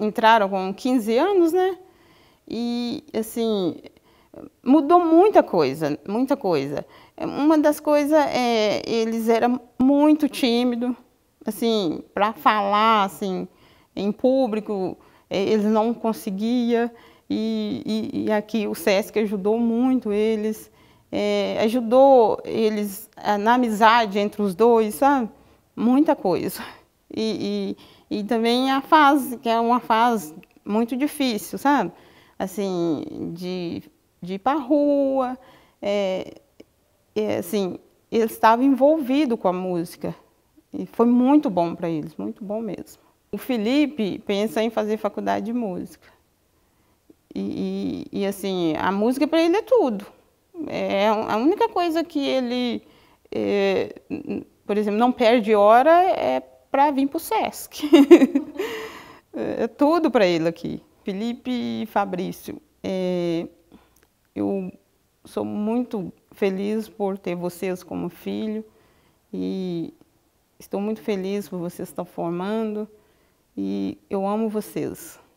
entraram com 15 anos, né? E, assim, mudou muita coisa, muita coisa. Uma das coisas é eles eram muito tímidos, assim, para falar, assim, em público, é, eles não conseguiam. E, e, e, aqui o SESC ajudou muito eles, é, ajudou eles ah, na amizade entre os dois, sabe? Muita coisa. E, e, e também a fase, que é uma fase muito difícil, sabe? Assim, de, de ir para a rua, é, é, assim, ele estava envolvido com a música. E foi muito bom para eles, muito bom mesmo. O Felipe pensa em fazer faculdade de música. E, e, e assim, a música para ele é tudo. É, é a única coisa que ele, é, por exemplo, não perde hora é para vir para o SESC. é tudo para ele aqui. Felipe e Fabrício, é, eu sou muito feliz por ter vocês como filho e estou muito feliz por vocês estar formando e eu amo vocês.